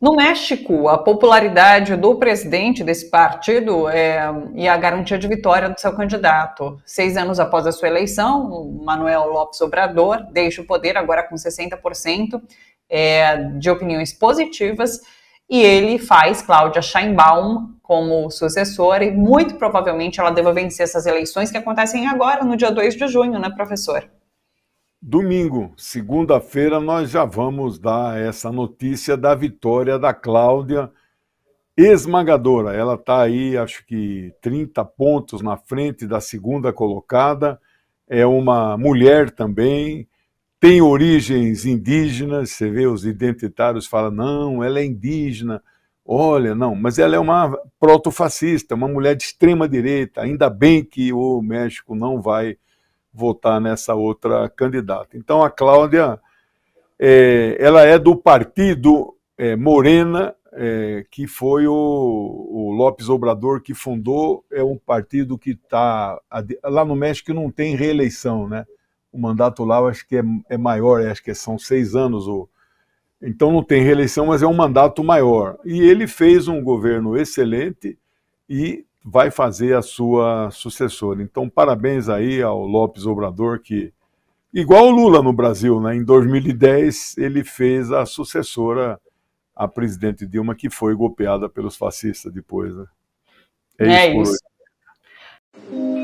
No México, a popularidade do presidente desse partido é, e a garantia de vitória do seu candidato. Seis anos após a sua eleição, Manuel López Obrador deixa o poder agora com 60% é, de opiniões positivas e ele faz Cláudia Scheinbaum como sucessora e muito provavelmente ela deva vencer essas eleições que acontecem agora, no dia 2 de junho, né, professor? Domingo, segunda-feira, nós já vamos dar essa notícia da vitória da Cláudia, esmagadora. Ela está aí, acho que 30 pontos na frente da segunda colocada. É uma mulher também, tem origens indígenas. Você vê os identitários falam, não, ela é indígena. Olha, não, mas ela é uma protofascista, uma mulher de extrema direita. Ainda bem que o México não vai votar nessa outra candidata. Então a Cláudia, é, ela é do partido é, Morena, é, que foi o, o, Lopes Obrador que fundou, é um partido que está lá no México não tem reeleição, né? O mandato lá eu acho que é, é maior, acho que são seis anos o então não tem reeleição, mas é um mandato maior. E ele fez um governo excelente e vai fazer a sua sucessora. Então, parabéns aí ao Lopes Obrador, que, igual o Lula no Brasil, né, em 2010 ele fez a sucessora à presidente Dilma, que foi golpeada pelos fascistas depois. Né? É, é isso. isso.